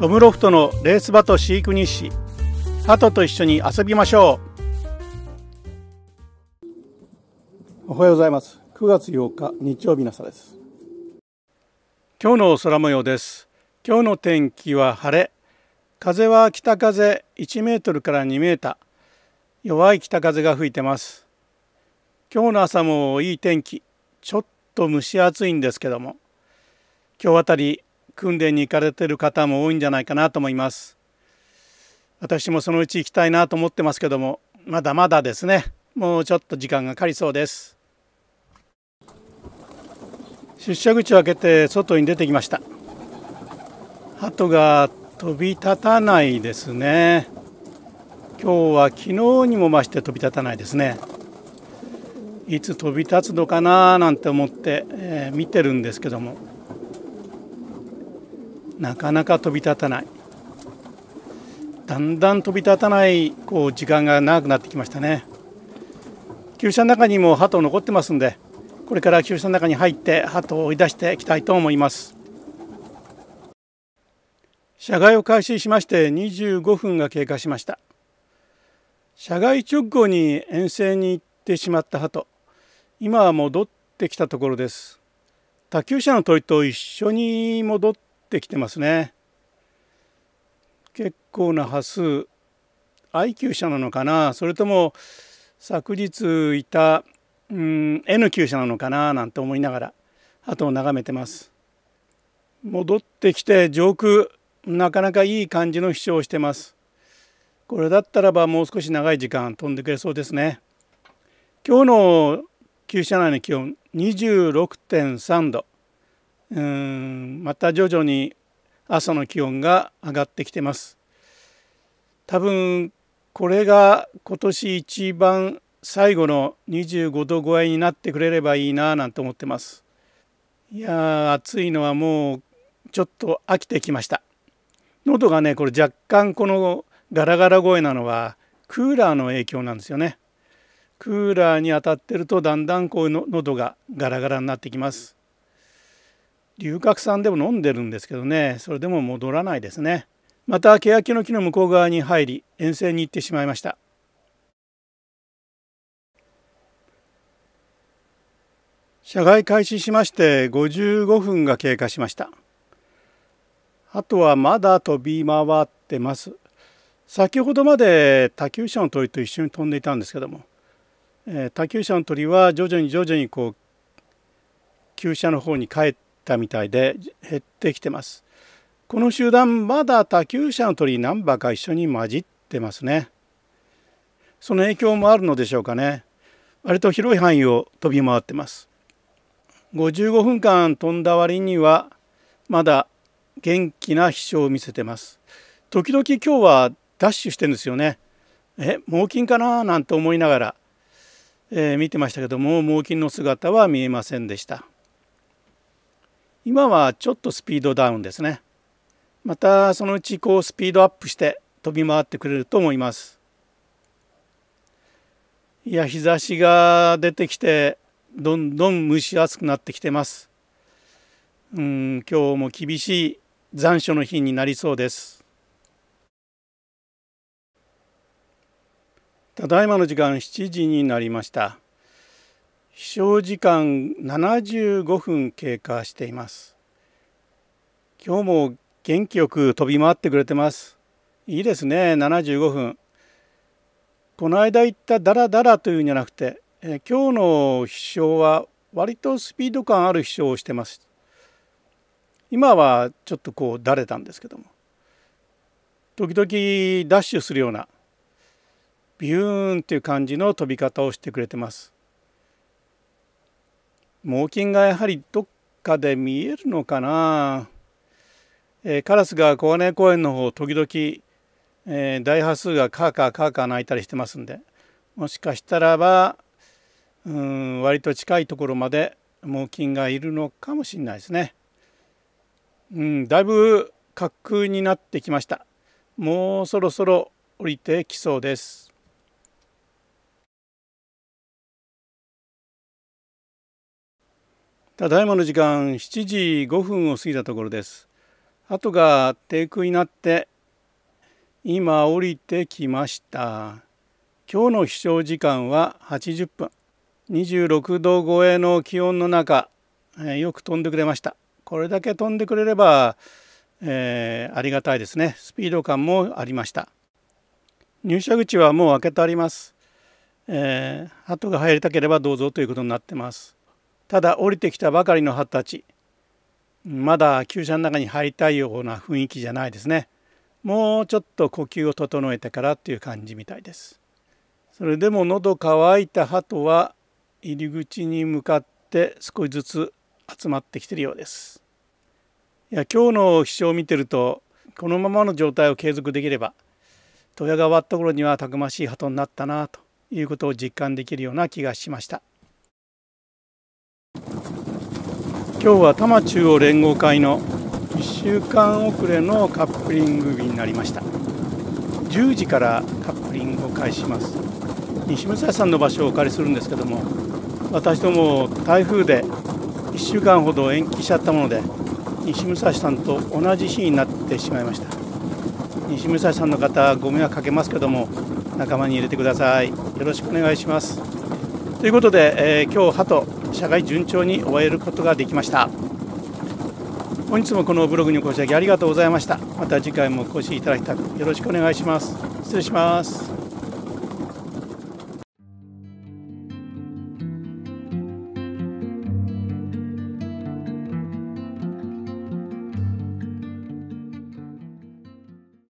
トムロフトのレース場と飼育日誌ハトと一緒に遊びましょうおはようございます9月8日日曜日の朝です今日の空模様です今日の天気は晴れ風は北風1メートルから2メーター弱い北風が吹いてます今日の朝もいい天気ちょっと蒸し暑いんですけども今日あたり訓練に行かれてる方も多いんじゃないかなと思います私もそのうち行きたいなと思ってますけどもまだまだですねもうちょっと時間がかかりそうです出社口を開けて外に出てきました鳩が飛び立たないですね今日は昨日にも増して飛び立たないですねいつ飛び立つのかななんて思って、えー、見てるんですけどもなかなか飛び立たないだんだん飛び立たないこう時間が長くなってきましたね急車の中にも鳩残ってますんでこれから急車の中に入って鳩を追い出していきたいと思います車外を開始しまして25分が経過しました車外直後に遠征に行ってしまった鳩今は戻ってきたところです他厩車の鳥と一緒に戻っってきてますね。結構な波数 i 級車なのかなそれとも昨日いたうん N 級車なのかななんて思いながら後を眺めてます。戻ってきて上空なかなかいい感じの飛翔をしてます。これだったらばもう少し長い時間飛んでくれそうですね。今日の旧車内の気温26.3度うーんまた徐々に朝の気温が上がってきてます多分これが今年一番最後の25度超えになってくれればいいななんて思ってますいや暑いのはもうちょっと飽きてきました喉がねこれ若干このガラガラ声なのはクーラーの影響なんですよねクーラーに当たってるとだんだんこういうの喉がガラガラになってきます龍角散でも飲んでるんですけどねそれでも戻らないですねまた欅の木の向こう側に入り遠征に行ってしまいました社外開始しまして55分が経過しましたあとはまだ飛び回ってます先ほどまで他球者の鳥と一緒に飛んでいたんですけども、え他球者の鳥は徐々に徐々にこう急舎の方に帰ってたみたいで減ってきてます。この集団まだ他級者の鳥何羽か一緒に混じってますね。その影響もあるのでしょうかね。割と広い範囲を飛び回ってます。55分間飛んだ割にはまだ元気な飛翔を見せてます。時々今日はダッシュしてんですよね。え、猛禽かななんて思いながら、えー、見てましたけども猛禽の姿は見えませんでした。今はちょっとスピードダウンですねまたそのうちこうスピードアップして飛び回ってくれると思いますいや日差しが出てきてどんどん蒸し暑くなってきてますうん今日も厳しい残暑の日になりそうですただいまの時間7時になりました飛翔時間75分経過しています今日も元気よく飛び回ってくれてますいいですね75分この間言ったダラダラというんじゃなくて、え今日の飛翔は割とスピード感ある飛翔をしてます今はちょっとこうだれたんですけども時々ダッシュするようなビューンという感じの飛び方をしてくれてます猛禽がやはりどっかで見えるのかな、えー、カラスが小金公園の方時々、えー、大波数がカーカーカーカー鳴いたりしてますんでもしかしたらばうん割と近いところまで猛禽がいるのかもしれないですね。うん、だいぶ滑空になってきました。もうそろそろ降りてきそうです。ただいまの時間7時5分を過ぎたところです後が低空になって今降りてきました今日の飛翔時間は80分26度超えの気温の中、えよく飛んでくれましたこれだけ飛んでくれれば、えー、ありがたいですねスピード感もありました入社口はもう開けてあります、えー、鳩が入りたければどうぞということになってますただ降りてきたばかりの発達まだ厩舎の中に入りたいような雰囲気じゃないですねもうちょっと呼吸を整えてからっていう感じみたいですそれでも喉乾いた鳩は入り口に向かって少しずつ集まってきてるようですいや今日の飛翔を見てるとこのままの状態を継続できれば戸屋が終わった頃にはたくましい鳩になったなということを実感できるような気がしました今日は多摩中央連合会の1週間遅れのカップリング日になりました10時からカップリングを開始します西武蔵さんの場所をお借りするんですけども私ども台風で1週間ほど延期しちゃったもので西武蔵さんと同じ日になってしまいました西武蔵さんの方ご迷惑かけますけども仲間に入れてくださいよろしくお願いしますということで、えー、今日鳩社会順調に終えることができました本日もこのブログにお越しいただきありがとうございましたまた次回もお越しいただきたくよろしくお願いします失礼します